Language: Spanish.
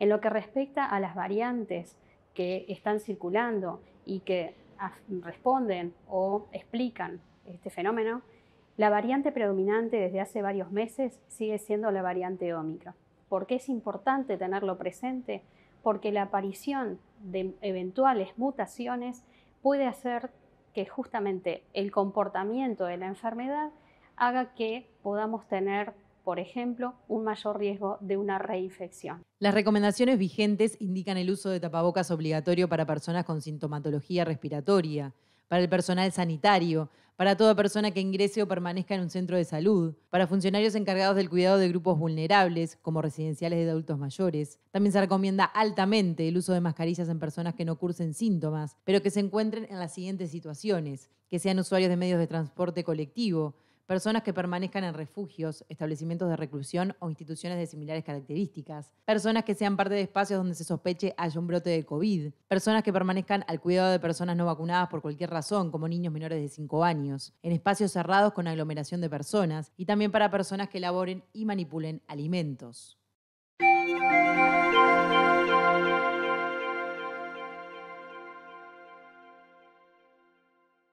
En lo que respecta a las variantes que están circulando y que responden o explican este fenómeno, la variante predominante desde hace varios meses sigue siendo la variante Ómicron. ¿Por qué es importante tenerlo presente? Porque la aparición de eventuales mutaciones puede hacer que justamente el comportamiento de la enfermedad haga que podamos tener por ejemplo, un mayor riesgo de una reinfección. Las recomendaciones vigentes indican el uso de tapabocas obligatorio para personas con sintomatología respiratoria, para el personal sanitario, para toda persona que ingrese o permanezca en un centro de salud, para funcionarios encargados del cuidado de grupos vulnerables, como residenciales de adultos mayores. También se recomienda altamente el uso de mascarillas en personas que no cursen síntomas, pero que se encuentren en las siguientes situaciones, que sean usuarios de medios de transporte colectivo, personas que permanezcan en refugios, establecimientos de reclusión o instituciones de similares características, personas que sean parte de espacios donde se sospeche haya un brote de COVID, personas que permanezcan al cuidado de personas no vacunadas por cualquier razón, como niños menores de 5 años, en espacios cerrados con aglomeración de personas y también para personas que elaboren y manipulen alimentos.